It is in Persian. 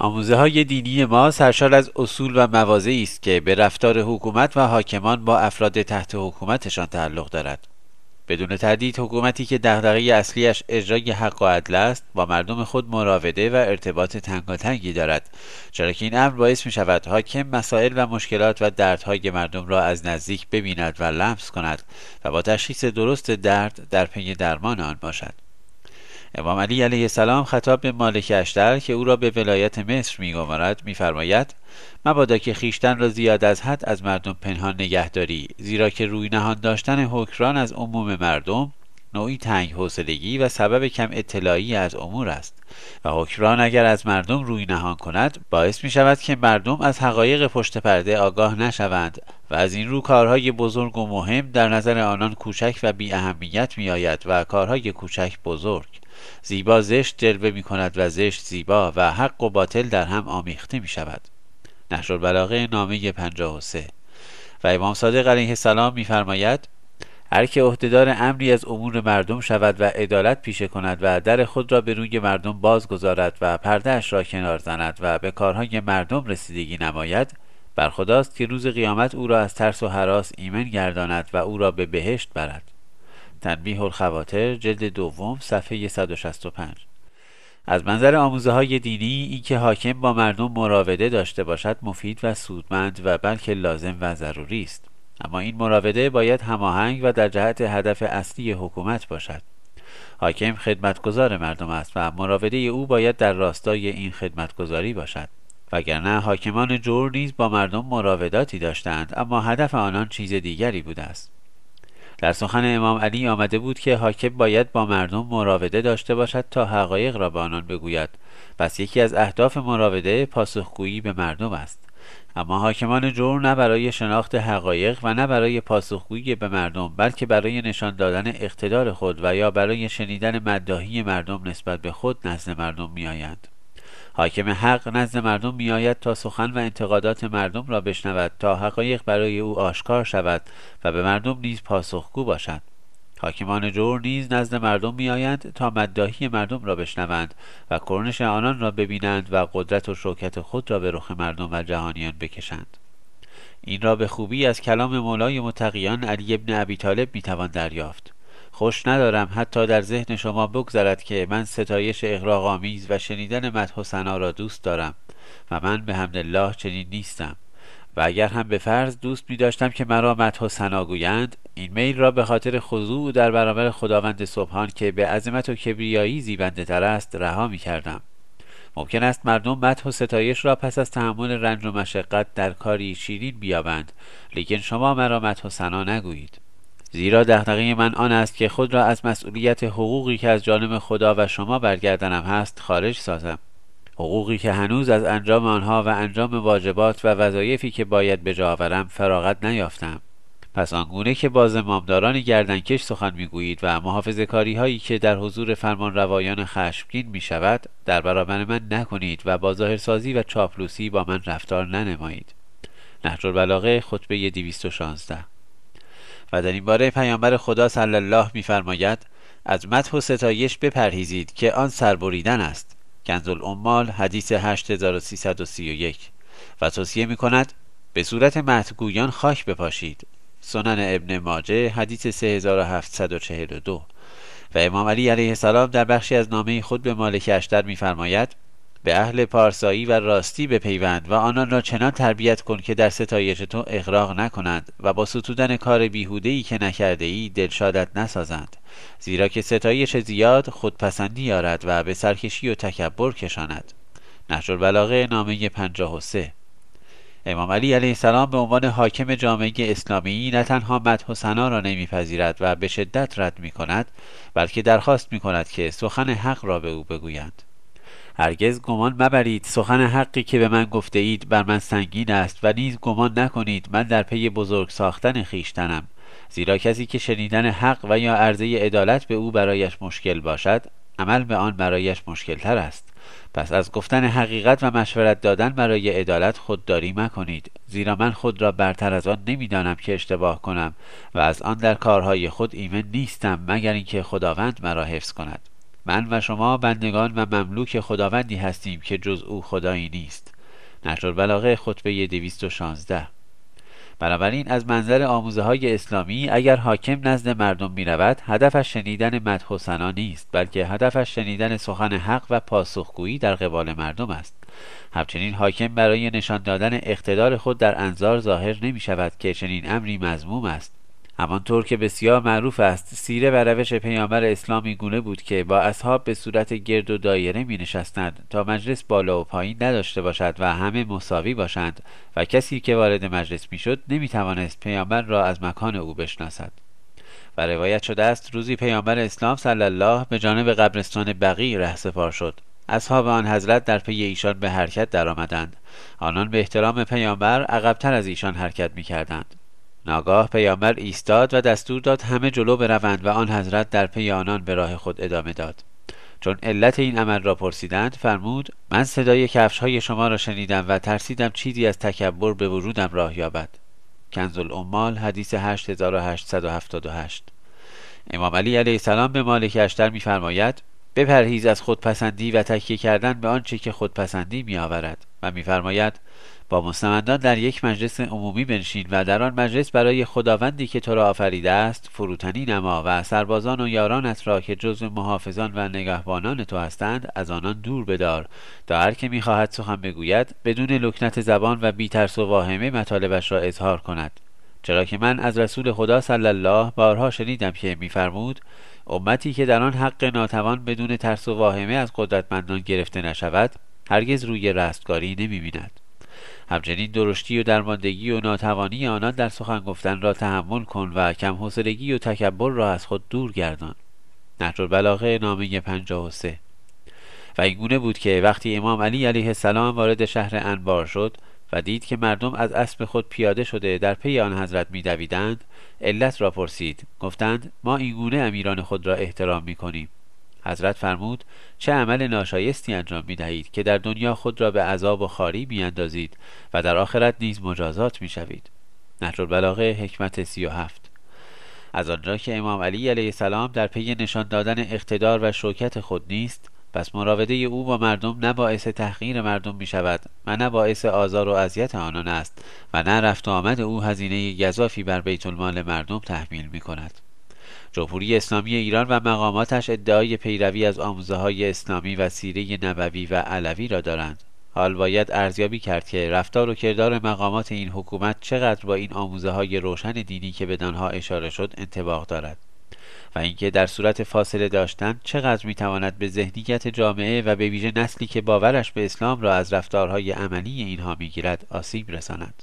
آموزه های دینی ما سرشار از اصول و موازه است که به رفتار حکومت و حاکمان با افراد تحت حکومتشان تعلق دارد بدون تردید حکومتی که دغدغه اصلیش اجرای حق و عدل است با مردم خود مراوده و ارتباط تنگاتنگی دارد چرا که این امر باعث می شود حاکم مسائل و مشکلات و دردهای مردم را از نزدیک ببیند و لمس کند و با تشخیص درست درد در پی درمان آن باشد امام علی علیه السلام خطاب به مالک اشتر که او را به ولایت مصر میگمارد میفرماید مبادا که خیشتن را زیاد از حد از مردم پنهان نگه داری زیرا که روی نهان داشتن حکران از عموم مردم نوعی تنگ حوصلگی و سبب کم اطلاعی از امور است و حکران اگر از مردم روی نهان کند باعث می شود که مردم از حقایق پشت پرده آگاه نشوند و از این رو کارهای بزرگ و مهم در نظر آنان کوچک و بی اهمیت می آید و کارهای کوچک بزرگ زیبا زشت جلوه می کند و زشت زیبا و حق و باطل در هم آمیخته می شود نشر البلاغه نامه 53 و امام صادق علیه السلام میفرماید هر که عهدهدار امری از امور مردم شود و عدالت پیشه کند و در خود را به روی مردم بازگذارد و پرده اش را کنار زند و به کارهای مردم رسیدگی نماید بر خداست که روز قیامت او را از ترس و حراس ایمن گرداند و او را به بهشت برد تنبیه الخواطر جلد دوم صفحه 165 از منظر آموزه های دینی اینکه حاکم با مردم مراوده داشته باشد مفید و سودمند و بلکه لازم و ضروری است اما این مراوده باید هماهنگ و در جهت هدف اصلی حکومت باشد حاکم خدمتگزار مردم است و مراوده او باید در راستای این خدمتگذاری باشد وگرنه حاکمان جور نیز با مردم مراوداتی داشتند اما هدف آنان چیز دیگری بوده است در سخن امام علی آمده بود که حاکم باید با مردم مراوده داشته باشد تا حقایق را به آنان بگوید پس یکی از اهداف مراوده پاسخگویی به مردم است اما حاکمان جور نه برای شناخت حقایق و نه برای پاسخگویی به مردم بلکه برای نشان دادن اقتدار خود و یا برای شنیدن مداهی مردم نسبت به خود نزد مردم میآیند حاکم حق نزد مردم میآید تا سخن و انتقادات مردم را بشنود تا حقایق برای او آشکار شود و به مردم نیز پاسخگو باشد حاکمان جور نیز نزد مردم میآیند تا مداهی مردم را بشنوند و کرنش آنان را ببینند و قدرت و شوکت خود را به رخ مردم و جهانیان بکشند این را به خوبی از کلام مولای متقیان علی ابن ابی طالب میتوان دریافت خوش ندارم حتی در ذهن شما بگذرد که من ستایش آمیز و شنیدن مدح و ثنا را دوست دارم و من به حمد الله چنین نیستم و اگر هم به فرض دوست می داشتم که مرا مدح و ثنا گویند این میل را به خاطر خضوع در برابر خداوند صبحان که به عظمت و کبریایی زیبنده تر است رها می کردم ممکن است مردم مدح و ستایش را پس از تحمل رنج و مشقت در کاری شیرین بیابند لیکن شما مرا مدح و ثنا نگویید زیرا دغدغه من آن است که خود را از مسئولیت حقوقی که از جانب خدا و شما برگردنم هست خارج سازم حقوقی که هنوز از انجام آنها و انجام واجبات و وظایفی که باید به جا آورم فراغت نیافتم پس آنگونه که باز امامداران گردنکش سخن میگویید و محافظ کاری هایی که در حضور فرمان روایان خشمگین می شود در برابر من نکنید و با ظاهرسازی و چاپلوسی با من رفتار ننمایید خود البلاغه خطبه 216 و در این باره پیامبر خدا صلی الله میفرماید از مدح و ستایش بپرهیزید که آن سربریدن است کنز العمال حدیث 8331 و توصیه می کند به صورت متگویان خاک بپاشید سنن ابن ماجه حدیث 3742 و امام علی علیه السلام در بخشی از نامه خود به مالک اشتر میفرماید به اهل پارسایی و راستی بپیوند و آنان را چنان تربیت کن که در ستایش تو اغراق نکنند و با ستودن کار بیهوده ای که نکرده ای دلشادت نسازند زیرا که ستایش زیاد خودپسندی یارد و به سرکشی و تکبر کشاند نشر بلاغه نامه 53 امام علی علیه السلام به عنوان حاکم جامعه اسلامی نه تنها مدح و را نمیپذیرد و به شدت رد می کند بلکه درخواست می کند که سخن حق را به او بگویند هرگز گمان مبرید سخن حقی که به من گفته اید بر من سنگین است و نیز گمان نکنید من در پی بزرگ ساختن خیشتنم زیرا کسی که شنیدن حق و یا عرضه عدالت به او برایش مشکل باشد عمل به آن برایش مشکل تر است پس از گفتن حقیقت و مشورت دادن برای عدالت خودداری مکنید زیرا من خود را برتر از آن نمیدانم که اشتباه کنم و از آن در کارهای خود ایمن نیستم مگر اینکه خداوند مرا حفظ کند من و شما بندگان و مملوک خداوندی هستیم که جز او خدایی نیست نشر بلاغه خطبه 216 بنابراین از منظر آموزه های اسلامی اگر حاکم نزد مردم می رود هدفش شنیدن مدح و نیست بلکه هدفش شنیدن سخن حق و پاسخگویی در قبال مردم است همچنین حاکم برای نشان دادن اقتدار خود در انظار ظاهر نمی شود که چنین امری مضموم است همانطور که بسیار معروف است سیره و روش پیامبر اسلام این گونه بود که با اصحاب به صورت گرد و دایره می نشستند تا مجلس بالا و پایین نداشته باشد و همه مساوی باشند و کسی که وارد مجلس می شد نمی توانست پیامبر را از مکان او بشناسد و روایت شده است روزی پیامبر اسلام صلی الله به جانب قبرستان بقی ره شد اصحاب آن حضرت در پی ایشان به حرکت درآمدند آنان به احترام پیامبر عقبتر از ایشان حرکت میکردند ناگاه پیامبر ایستاد و دستور داد همه جلو بروند و آن حضرت در پی آنان به راه خود ادامه داد چون علت این عمل را پرسیدند فرمود من صدای کفش های شما را شنیدم و ترسیدم چیزی از تکبر به ورودم راه یابد کنز العمال حدیث 8878 امام علی علیه السلام به مالک اشتر میفرماید بپرهیز از خودپسندی و تکیه کردن به آنچه که خودپسندی میآورد و میفرماید با مستمندان در یک مجلس عمومی بنشین و در آن مجلس برای خداوندی که تو را آفریده است فروتنی نما و سربازان و یارانت را که جزو محافظان و نگهبانان تو هستند از آنان دور بدار تا هر که میخواهد سخن بگوید بدون لکنت زبان و بیترس و واهمه مطالبش را اظهار کند چرا که من از رسول خدا صلی الله بارها شنیدم که میفرمود امتی که در آن حق ناتوان بدون ترس و واهمه از قدرتمندان گرفته نشود هرگز روی رستگاری نمیبیند همچنین درشتی و درماندگی و ناتوانی آنان در سخن گفتن را تحمل کن و کم حوصلگی و تکبر را از خود دور گردان نهج البلاغه نامه 53 و اینگونه بود که وقتی امام علی علیه السلام وارد شهر انبار شد و دید که مردم از اسب خود پیاده شده در پی آن حضرت میدویدند علت را پرسید گفتند ما اینگونه امیران خود را احترام کنیم حضرت فرمود چه عمل ناشایستی انجام می دهید که در دنیا خود را به عذاب و خاری میاندازید و در آخرت نیز مجازات می شوید نهج البلاغه حکمت سی و هفت از آنجا که امام علی علیه السلام در پی نشان دادن اقتدار و شوکت خود نیست پس مراوده او با مردم نه باعث تحقیر مردم می شود و نه باعث آزار و اذیت آنان است و نه رفت و آمد او هزینه گذافی بر بیت المال مردم تحمیل می کند. جمهوری اسلامی ایران و مقاماتش ادعای پیروی از آموزه های اسلامی و سیره نبوی و علوی را دارند. حال باید ارزیابی کرد که رفتار و کردار مقامات این حکومت چقدر با این آموزه های روشن دینی که بدانها اشاره شد انتباق دارد. و اینکه در صورت فاصله داشتن چقدر میتواند به ذهنیت جامعه و به ویژه نسلی که باورش به اسلام را از رفتارهای عملی اینها میگیرد آسیب رساند